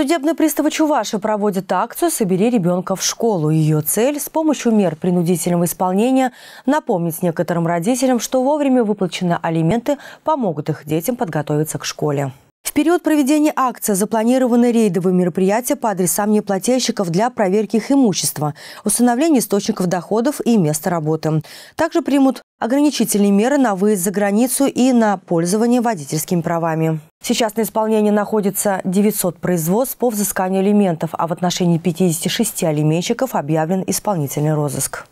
Судебные приставы Чуваши проводят акцию «Собери ребенка в школу». Ее цель – с помощью мер принудительного исполнения напомнить некоторым родителям, что вовремя выплачены алименты помогут их детям подготовиться к школе. В период проведения акции запланированы рейдовые мероприятия по адресам неплательщиков для проверки их имущества, установления источников доходов и места работы. Также примут ограничительные меры на выезд за границу и на пользование водительскими правами. Сейчас на исполнении находится 900 производств по взысканию алиментов, а в отношении 56 алименщиков объявлен исполнительный розыск.